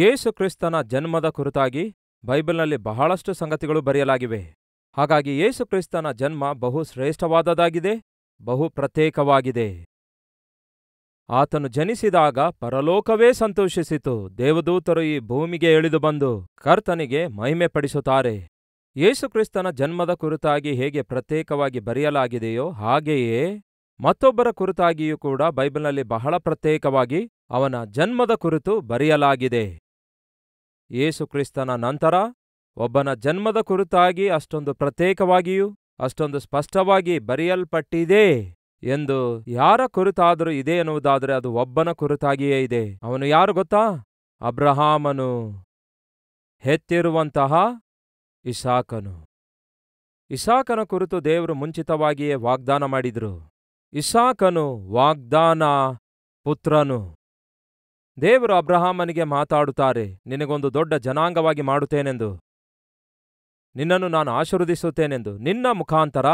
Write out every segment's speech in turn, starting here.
ಯೇಸುಕ್ರಿಸ್ತನ ಜನ್ಮದ ಕುರಿತಾಗಿ ಬೈಬಲ್ನಲ್ಲಿ ಬಹಳಷ್ಟು ಸಂಗತಿಗಳು ಬರೆಯಲಾಗಿವೆ ಹಾಗಾಗಿ ಯೇಸು ಜನ್ಮ ಬಹು ಶ್ರೇಷ್ಠವಾದದಾಗಿದೆ ಬಹು ಪ್ರತ್ಯೇಕವಾಗಿದೆ ಆತನು ಜನಿಸಿದಾಗ ಪರಲೋಕವೇ ಸಂತೋಷಿಸಿತು ದೇವದೂತರು ಈ ಭೂಮಿಗೆ ಇಳಿದು ಬಂದು ಕರ್ತನಿಗೆ ಮಹಿಮೆ ಪಡಿಸುತ್ತಾರೆ ಯೇಸುಕ್ರಿಸ್ತನ ಜನ್ಮದ ಕುರಿತಾಗಿ ಹೇಗೆ ಪ್ರತ್ಯೇಕವಾಗಿ ಬರೆಯಲಾಗಿದೆಯೋ ಹಾಗೆಯೇ ಮತ್ತೊಬ್ಬರ ಕುರಿತಾಗಿಯೂ ಕೂಡ ಬೈಬಲ್ನಲ್ಲಿ ಬಹಳ ಪ್ರತ್ಯೇಕವಾಗಿ ಅವನ ಜನ್ಮದ ಕುರಿತು ಬರೆಯಲಾಗಿದೆ ಯೇಸು ಕ್ರಿಸ್ತನ ನಂತರ ಒಬ್ಬನ ಜನ್ಮದ ಕುರಿತಾಗಿ ಅಷ್ಟೊಂದು ಪ್ರತ್ಯೇಕವಾಗಿಯೂ ಅಷ್ಟೊಂದು ಸ್ಪಷ್ಟವಾಗಿ ಬರೆಯಲ್ಪಟ್ಟಿದೆ ಎಂದು ಯಾರ ಕುರಿತಾದರೂ ಇದೆ ಎನ್ನುವುದಾದರೆ ಅದು ಒಬ್ಬನ ಕುರಿತಾಗಿಯೇ ಇದೆ ಅವನು ಯಾರು ಗೊತ್ತಾ ಅಬ್ರಹಾಮನು ಹೆತ್ತಿರುವಂತಹ ಇಸಾಕನು ಇಸಾಕನ ಕುರಿತು ದೇವರು ಮುಂಚಿತವಾಗಿಯೇ ವಾಗ್ದಾನ ಮಾಡಿದರು ಇಸಾಕನು ವಾಗ್ದಾನ ಪುತ್ರನು ದೇವರು ಅಬ್ರಹಾಮನಿಗೆ ಮಾತಾಡುತ್ತಾರೆ ನಿನಗೊಂದು ದೊಡ್ಡ ಜನಾಂಗವಾಗಿ ಮಾಡುತ್ತೇನೆಂದು ನಿನ್ನನ್ನು ನಾನು ಆಶೀರ್ವದಿಸುತ್ತೇನೆಂದು ನಿನ್ನ ಮುಖಾಂತರ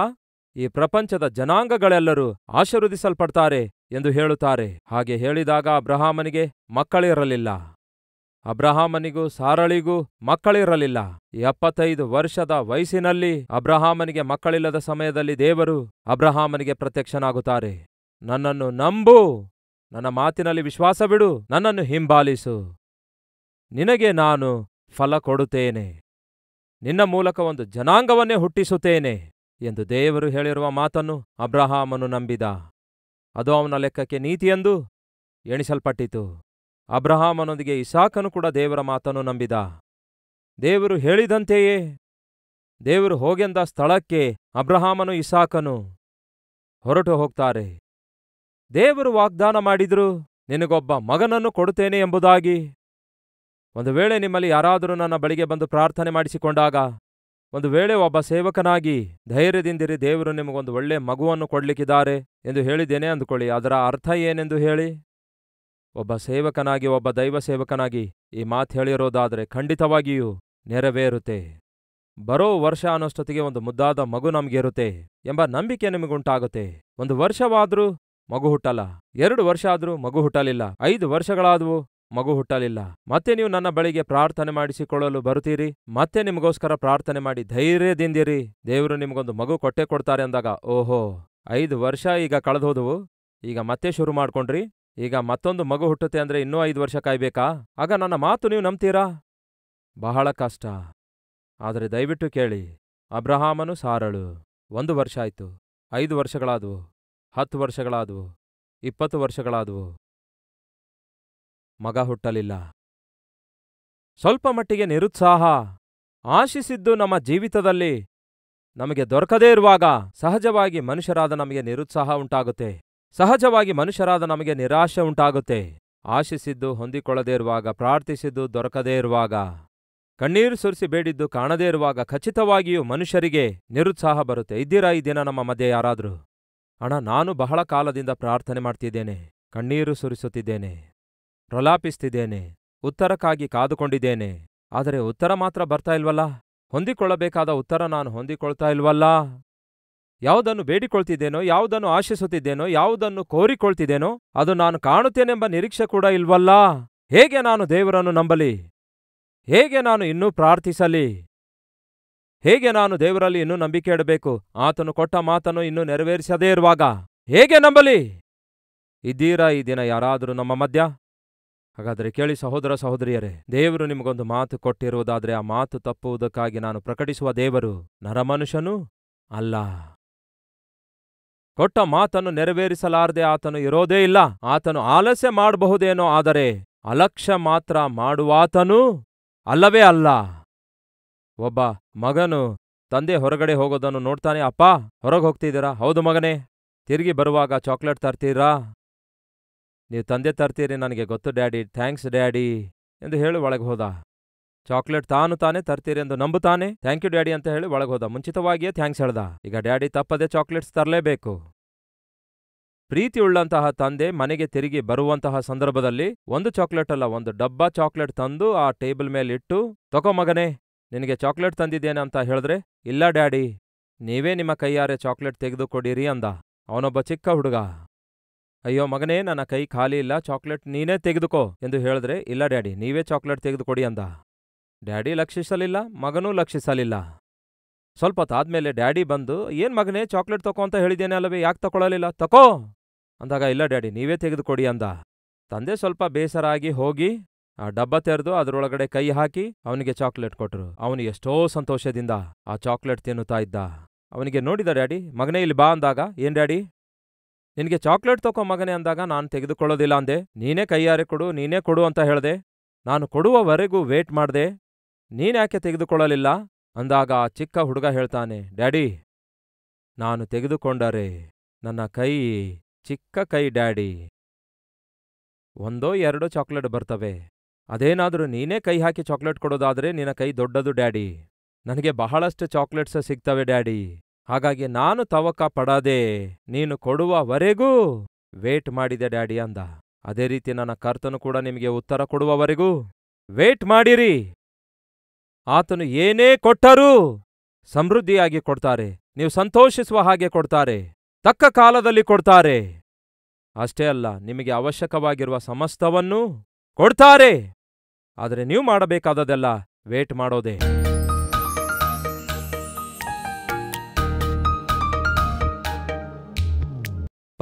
ಈ ಪ್ರಪಂಚದ ಜನಾಂಗಗಳೆಲ್ಲರೂ ಆಶೀರ್ವದಿಸಲ್ಪಡ್ತಾರೆ ಎಂದು ಹೇಳುತ್ತಾರೆ ಹಾಗೆ ಹೇಳಿದಾಗ ಅಬ್ರಹಾಮನಿಗೆ ಮಕ್ಕಳಿರಲಿಲ್ಲ ಅಬ್ರಹಾಮನಿಗೂ ಸಾರಳಿಗೂ ಮಕ್ಕಳಿರಲಿಲ್ಲ ಎಪ್ಪತ್ತೈದು ವರ್ಷದ ವಯಸ್ಸಿನಲ್ಲಿ ಅಬ್ರಹಾಮನಿಗೆ ಮಕ್ಕಳಿಲ್ಲದ ಸಮಯದಲ್ಲಿ ದೇವರು ಅಬ್ರಹಾಮನಿಗೆ ಪ್ರತ್ಯಕ್ಷನಾಗುತ್ತಾರೆ ನನ್ನನ್ನು ನಂಬು ನನ್ನ ಮಾತಿನಲ್ಲಿ ವಿಶ್ವಾಸವಿಡು ನನ್ನನ್ನು ಹಿಂಬಾಲಿಸು ನಿನಗೆ ನಾನು ಫಲ ಕೊಡುತ್ತೇನೆ ನಿನ್ನ ಮೂಲಕ ಒಂದು ಜನಾಂಗವನ್ನೇ ಹುಟ್ಟಿಸುತ್ತೇನೆ ಎಂದು ದೇವರು ಹೇಳಿರುವ ಮಾತನ್ನು ಅಬ್ರಹಾಮನು ನಂಬಿದ ಅದು ಅವನ ಲೆಕ್ಕಕ್ಕೆ ನೀತಿಯೆಂದು ಎಣಿಸಲ್ಪಟ್ಟಿತು ಅಬ್ರಹಾಮನೊಂದಿಗೆ ಇಸಾಕನು ಕೂಡ ದೇವರ ಮಾತನ್ನು ನಂಬಿದ ದೇವರು ಹೇಳಿದಂತೆಯೇ ದೇವರು ಹೋಗೆಂದ ಸ್ಥಳಕ್ಕೆ ಅಬ್ರಹಾಮನು ಇಸಾಕನು ಹೊರಟು ಹೋಗ್ತಾರೆ ದೇವರು ವಾಗ್ದಾನ ಮಾಡಿದ್ರು ನಿನಗೊಬ್ಬ ಮಗನನ್ನು ಕೊಡುತ್ತೇನೆ ಎಂಬುದಾಗಿ ಒಂದು ವೇಳೆ ನಿಮ್ಮಲ್ಲಿ ಯಾರಾದರೂ ನನ್ನ ಬಳಿಗೆ ಬಂದು ಪ್ರಾರ್ಥನೆ ಮಾಡಿಸಿಕೊಂಡಾಗ ಒಂದು ವೇಳೆ ಒಬ್ಬ ಸೇವಕನಾಗಿ ಧೈರ್ಯದಿಂದಿರಿ ದೇವರು ನಿಮಗೊಂದು ಒಳ್ಳೆಯ ಮಗುವನ್ನು ಕೊಡಲಿಕ್ಕಿದ್ದಾರೆ ಎಂದು ಹೇಳಿದ್ದೇನೆ ಅಂದುಕೊಳ್ಳಿ ಅದರ ಅರ್ಥ ಏನೆಂದು ಹೇಳಿ ಒಬ್ಬ ಸೇವಕನಾಗಿ ಒಬ್ಬ ದೈವ ಸೇವಕನಾಗಿ ಈ ಮಾತು ಹೇಳಿರೋದಾದರೆ ಖಂಡಿತವಾಗಿಯೂ ನೆರವೇರುತ್ತೆ ಬರೋ ವರ್ಷ ಅನ್ನೋಷ್ಟೊತ್ತಿಗೆ ಒಂದು ಮುದ್ದಾದ ಮಗು ನಮಗಿರುತ್ತೆ ಎಂಬ ನಂಬಿಕೆ ನಿಮಗುಂಟಾಗುತ್ತೆ ಒಂದು ವರ್ಷವಾದರೂ ಮಗು ಹುಟ್ಟಲ್ಲ ಎರಡು ವರ್ಷ ಆದರೂ ಮಗು ಹುಟ್ಟಲಿಲ್ಲ ಐದು ವರ್ಷಗಳಾದವು ಮಗು ಹುಟ್ಟಲಿಲ್ಲ ಮತ್ತೆ ನೀವು ನನ್ನ ಬಳಿಗೆ ಪ್ರಾರ್ಥನೆ ಮಾಡಿಸಿಕೊಳ್ಳಲು ಬರುತ್ತೀರಿ ಮತ್ತೆ ನಿಮಗೋಸ್ಕರ ಪ್ರಾರ್ಥನೆ ಮಾಡಿ ಧೈರ್ಯದಿಂದಿರಿ ದೇವರು ನಿಮಗೊಂದು ಮಗು ಕೊಟ್ಟೆ ಕೊಡ್ತಾರೆ ಅಂದಾಗ ಓಹೋ ಐದು ವರ್ಷ ಈಗ ಕಳೆದೋದವು ಈಗ ಮತ್ತೆ ಶುರು ಮಾಡ್ಕೊಂಡ್ರಿ ಈಗ ಮತ್ತೊಂದು ಮಗು ಹುಟ್ಟುತ್ತೆ ಅಂದ್ರೆ ಇನ್ನೂ ಐದು ವರ್ಷ ಕಾಯ್ಬೇಕಾ ಆಗ ನನ್ನ ಮಾತು ನೀವು ನಂಬ್ತೀರಾ ಬಹಳ ಕಷ್ಟ ಆದರೆ ದಯವಿಟ್ಟು ಕೇಳಿ ಅಬ್ರಹಾಮನು ಸಾರಳು ಒಂದು ವರ್ಷ ಆಯ್ತು ಐದು ವರ್ಷಗಳಾದವು ಹತ್ತು ವರ್ಷಗಳಾದವು ಇಪ್ಪತ್ತು ವರ್ಷಗಳಾದವು ಮಗ ಹುಟ್ಟಲಿಲ್ಲ ಸ್ವಲ್ಪ ಮಟ್ಟಿಗೆ ನಿರುತ್ಸಾಹ ಆಶಿಸಿದ್ದು ನಮ್ಮ ಜೀವಿತದಲ್ಲಿ ನಮಗೆ ದೊರಕದೇ ಇರುವಾಗ ಸಹಜವಾಗಿ ಮನುಷ್ಯರಾದ ನಮಗೆ ನಿರುತ್ಸಾಹ ಉಂಟಾಗುತ್ತೆ ಸಹಜವಾಗಿ ಮನುಷ್ಯರಾದ ನಮಗೆ ನಿರಾಶೆ ಉಂಟಾಗುತ್ತೆ ಆಶಿಸಿದ್ದು ಹೊಂದಿಕೊಳ್ಳದೇ ಇರುವಾಗ ಪ್ರಾರ್ಥಿಸಿದ್ದು ದೊರಕದೇ ಇರುವಾಗ ಕಣ್ಣೀರು ಸುರಿಸಿ ಬೇಡಿದ್ದು ಕಾಣದೇ ಇರುವಾಗ ಖಚಿತವಾಗಿಯೂ ಮನುಷ್ಯರಿಗೆ ನಿರುತ್ಸಾಹ ಬರುತ್ತೆ ಇದ್ದೀರಾ ಈ ದಿನ ನಮ್ಮ ಮಧ್ಯೆ ಯಾರಾದರೂ ಅಣ್ಣ ನಾನು ಬಹಳ ಕಾಲದಿಂದ ಪ್ರಾರ್ಥನೆ ಮಾಡ್ತಿದ್ದೇನೆ ಕಣ್ಣೀರು ಸುರಿಸುತ್ತಿದ್ದೇನೆ ಪ್ರಲಾಪಿಸ್ತಿದ್ದೇನೆ ಉತ್ತರಕ್ಕಾಗಿ ಕಾದುಕೊಂಡಿದ್ದೇನೆ ಆದರೆ ಉತ್ತರ ಮಾತ್ರ ಬರ್ತಾ ಇಲ್ವಲ್ಲ ಹೊಂದಿಕೊಳ್ಳಬೇಕಾದ ಉತ್ತರ ನಾನು ಹೊಂದಿಕೊಳ್ತಾ ಇಲ್ವಲ್ಲ ಯಾವುದನ್ನು ಬೇಡಿಕೊಳ್ತಿದ್ದೇನೋ ಯಾವುದನ್ನು ಆಶಿಸುತ್ತಿದ್ದೇನೋ ಯಾವುದನ್ನು ಕೋರಿಕೊಳ್ತಿದ್ದೇನೋ ಅದು ನಾನು ಕಾಣುತ್ತೇನೆಂಬ ನಿರೀಕ್ಷೆ ಕೂಡ ಇಲ್ವಲ್ಲ ಹೇಗೆ ನಾನು ದೇವರನ್ನು ನಂಬಲಿ ಹೇಗೆ ನಾನು ಇನ್ನೂ ಪ್ರಾರ್ಥಿಸಲಿ ಹೇಗೆ ನಾನು ದೇವರಲ್ಲಿ ಇನ್ನೂ ನಂಬಿಕೆ ಇಡಬೇಕು ಆತನು ಕೊಟ್ಟ ಮಾತನ್ನು ಇನ್ನೂ ನೆರವೇರಿಸದೇ ಇರುವಾಗ ಹೇಗೆ ನಂಬಲಿ ಇದ್ದೀರಾ ಈ ದಿನ ಯಾರಾದರೂ ನಮ್ಮ ಮಧ್ಯ ಹಾಗಾದರೆ ಕೇಳಿ ಸಹೋದರ ಸಹೋದರಿಯರೇ ದೇವರು ನಿಮಗೊಂದು ಮಾತು ಕೊಟ್ಟಿರುವುದಾದರೆ ಆ ಮಾತು ತಪ್ಪುವುದಕ್ಕಾಗಿ ನಾನು ಪ್ರಕಟಿಸುವ ದೇವರು ನರಮನುಷ್ಯನು ಅಲ್ಲ ಕೊಟ್ಟ ಮಾತನ್ನು ನೆರವೇರಿಸಲಾರದೆ ಆತನು ಇರೋದೇ ಇಲ್ಲ ಆತನು ಆಲಸ್ಯ ಮಾಡಬಹುದೇನೋ ಆದರೆ ಅಲಕ್ಷ್ಯ ಮಾತ್ರ ಮಾಡುವಾತನೂ ಅಲ್ಲವೇ ಅಲ್ಲ ಒಬ್ಬ ಮಗನು ತಂದೆ ಹೊರಗಡೆ ಹೋಗೋದನ್ನು ನೋಡ್ತಾನೆ ಅಪ್ಪ ಹೊರಗೆ ಹೋಗ್ತಿದ್ದೀರಾ ಹೌದು ಮಗನೇ ತಿರುಗಿ ಬರುವಾಗ ಚಾಕ್ಲೇಟ್ ತರ್ತೀರಾ ನೀವು ತಂದೆ ತರ್ತೀರಿ ನನಗೆ ಗೊತ್ತು ಡ್ಯಾಡಿ ಥ್ಯಾಂಕ್ಸ್ ಡ್ಯಾಡಿ ಎಂದು ಹೇಳಿ ಒಳಗೆ ಹೋದ ಚಾಕ್ಲೇಟ್ ತಾನು ತಾನೇ ತರ್ತೀರಿ ಎಂದು ನಂಬುತ್ತಾನೆ ಥ್ಯಾಂಕ್ ಯು ಡ್ಯಾಡಿ ಅಂತ ಹೇಳಿ ಒಳಗೆ ಹೋದ ಮುಂಚಿತವಾಗಿಯೇ ಥ್ಯಾಂಕ್ಸ್ ಹೇಳ್ದ ಈಗ ಡ್ಯಾಡಿ ತಪ್ಪದೆ ಚಾಕ್ಲೇಟ್ಸ್ ತರಲೇಬೇಕು ಪ್ರೀತಿಯುಳ್ಳಂತಹ ತಂದೆ ಮನೆಗೆ ತಿರುಗಿ ಬರುವಂತಹ ಸಂದರ್ಭದಲ್ಲಿ ಒಂದು ಚಾಕ್ಲೇಟ್ ಅಲ್ಲ ಒಂದು ಡಬ್ಬ ಚಾಕ್ಲೇಟ್ ತಂದು ಆ ಟೇಬಲ್ ಮೇಲಿಟ್ಟು ತಗೋ ಮಗನೇ ನಿನಗೆ ಚಾಕ್ಲೇಟ್ ತಂದಿದ್ದೇನೆ ಅಂತ ಹೇಳಿದ್ರೆ ಇಲ್ಲ ಡ್ಯಾಡಿ ನೀವೇ ನಿಮ್ಮ ಕೈಯಾರೆ ಚಾಕ್ಲೇಟ್ ತೆಗೆದುಕೊಡಿರಿ ಅಂದ ಅವನೊಬ್ಬ ಚಿಕ್ಕ ಹುಡುಗ ಅಯ್ಯೋ ಮಗನೇ ನನ್ನ ಕೈ ಖಾಲಿ ಇಲ್ಲ ಚಾಕ್ಲೇಟ್ ನೀನೇ ತೆಗೆದುಕೋ ಎಂದು ಹೇಳಿದ್ರೆ ಇಲ್ಲ ಡ್ಯಾಡಿ ನೀವೇ ಚಾಕ್ಲೇಟ್ ತೆಗೆದುಕೊಡಿ ಅಂದ ಡ್ಯಾಡಿ ಲಕ್ಷಿಸಲಿಲ್ಲ ಮಗನೂ ಲಕ್ಷಿಸಲಿಲ್ಲ ಸ್ವಲ್ಪ ತಾದ್ಮೇಲೆ ಡ್ಯಾಡಿ ಬಂದು ಏನ್ ಮಗನೇ ಚಾಕ್ಲೇಟ್ ತಕೋ ಅಂತ ಹೇಳಿದ್ದೇನೆ ಅಲ್ಲವೇ ಯಾಕೆ ತಕೊಳ್ಳಲಿಲ್ಲ ತಕೋ ಅಂದಾಗ ಇಲ್ಲ ಡ್ಯಾಡಿ ನೀವೇ ತೆಗೆದುಕೊಡಿ ಅಂದ ತಂದೆ ಸ್ವಲ್ಪ ಬೇಸರಾಗಿ ಹೋಗಿ ಆ ಡಬ್ಬ ತೆರೆದು ಅದರೊಳಗಡೆ ಕೈ ಹಾಕಿ ಅವನಿಗೆ ಚಾಕ್ಲೇಟ್ ಕೊಟ್ಟರು ಅವನು ಎಷ್ಟೋ ಸಂತೋಷದಿಂದ ಆ ಚಾಕ್ಲೇಟ್ ತಿನ್ನುತ್ತಾ ಇದ್ದ ಅವನಿಗೆ ನೋಡಿದ ಡ್ಯಾಡಿ ಮಗನೇ ಇಲ್ಲಿ ಬಾ ಅಂದಾಗ ಏನ್ ಡ್ಯಾಡಿ ನಿನಗೆ ಚಾಕ್ಲೇಟ್ ತಗೋ ಮಗನೇ ಅಂದಾಗ ನಾನು ತೆಗೆದುಕೊಳ್ಳೋದಿಲ್ಲ ಅಂದೆ ನೀನೇ ಕೈಯಾರೆ ಕೊಡು ನೀನೇ ಕೊಡು ಅಂತ ಹೇಳಿದೆ ನಾನು ಕೊಡುವವರೆಗೂ ವೇಟ್ ಮಾಡಿದೆ ನೀನ್ಯಾಕೆ ತೆಗೆದುಕೊಳ್ಳಲಿಲ್ಲ ಅಂದಾಗ ಆ ಚಿಕ್ಕ ಹುಡುಗ ಹೇಳ್ತಾನೆ ಡ್ಯಾಡಿ ನಾನು ತೆಗೆದುಕೊಂಡರೆ ನನ್ನ ಕೈ ಚಿಕ್ಕ ಕೈ ಡ್ಯಾಡಿ ಒಂದೋ ಎರಡೋ ಚಾಕ್ಲೇಟ್ ಬರ್ತವೆ ಅದೇನಾದರೂ ನೀನೇ ಕೈ ಹಾಕಿ ಚಾಕ್ಲೇಟ್ ಕೊಡೋದಾದರೆ ನಿನ್ನ ಕೈ ದೊಡ್ಡದು ಡ್ಯಾಡಿ ನನಗೆ ಬಹಳಷ್ಟು ಚಾಕ್ಲೇಟ್ಸ ಸಿಗ್ತವೆ ಡ್ಯಾಡಿ ಹಾಗಾಗಿ ನಾನು ತವಕ ಪಡದೆ ನೀನು ಕೊಡುವವರೆಗೂ ವೇಟ್ ಮಾಡಿದೆ ಡ್ಯಾಡಿ ಅಂದ ಅದೇ ರೀತಿ ನನ್ನ ಕರ್ತನು ಕೂಡ ನಿಮಗೆ ಉತ್ತರ ಕೊಡುವವರೆಗೂ ವೇಟ್ ಮಾಡಿರಿ ಆತನು ಏನೇ ಕೊಟ್ಟರೂ ಸಮೃದ್ಧಿಯಾಗಿ ಕೊಡ್ತಾರೆ ನೀವು ಸಂತೋಷಿಸುವ ಹಾಗೆ ಕೊಡ್ತಾರೆ ತಕ್ಕ ಕಾಲದಲ್ಲಿ ಕೊಡ್ತಾರೆ ಅಷ್ಟೇ ಅಲ್ಲ ನಿಮಗೆ ಅವಶ್ಯಕವಾಗಿರುವ ಸಮಸ್ತವನ್ನೂ ಕೊಡ್ತಾರೆ ಆದರೆ ನೀವು ಮಾಡಬೇಕಾದದೆಲ್ಲ ವೇಟ್ ಮಾಡೋದೇ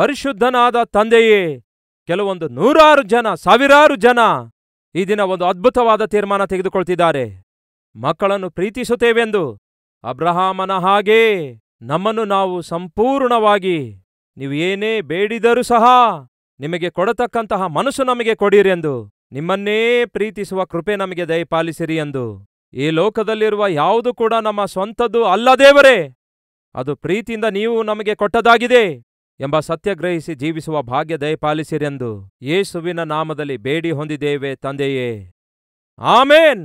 ಪರಿಶುದ್ಧನಾದ ತಂದೆಯೇ ಕೆಲವೊಂದು ನೂರಾರು ಜನ ಸಾವಿರಾರು ಜನ ಈ ದಿನ ಒಂದು ಅದ್ಭುತವಾದ ತೀರ್ಮಾನ ತೆಗೆದುಕೊಳ್ತಿದ್ದಾರೆ ಮಕ್ಕಳನ್ನು ಪ್ರೀತಿಸುತ್ತೇವೆಂದು ಅಬ್ರಹಾಮನ ಹಾಗೇ ನಮ್ಮನ್ನು ನಾವು ಸಂಪೂರ್ಣವಾಗಿ ನೀವು ಏನೇ ಬೇಡಿದರೂ ಸಹ ನಿಮಗೆ ಕೊಡತಕ್ಕಂತಹ ಮನಸ್ಸು ನಮಗೆ ಕೊಡಿರೆಂದು ನಿಮ್ಮನ್ನೇ ಪ್ರೀತಿಸುವ ಕೃಪೆ ನಮಗೆ ದಯಪಾಲಿಸಿರಿ ಎಂದು ಈ ಲೋಕದಲ್ಲಿರುವ ಯಾವುದು ಕೂಡ ನಮ್ಮ ಸ್ವಂತದ್ದು ಅಲ್ಲ ದೇವರೇ ಅದು ಪ್ರೀತಿಯಿಂದ ನೀವು ನಮಗೆ ಕೊಟ್ಟದಾಗಿದೆ ಎಂಬ ಸತ್ಯ ಗ್ರಹಿಸಿ ಜೀವಿಸುವ ಭಾಗ್ಯ ದಯಪಾಲಿಸಿರೆಂದು ಯೇಸುವಿನ ನಾಮದಲ್ಲಿ ಬೇಡಿ ಹೊಂದಿದ್ದೇವೆ ತಂದೆಯೇ ಆಮೇನ್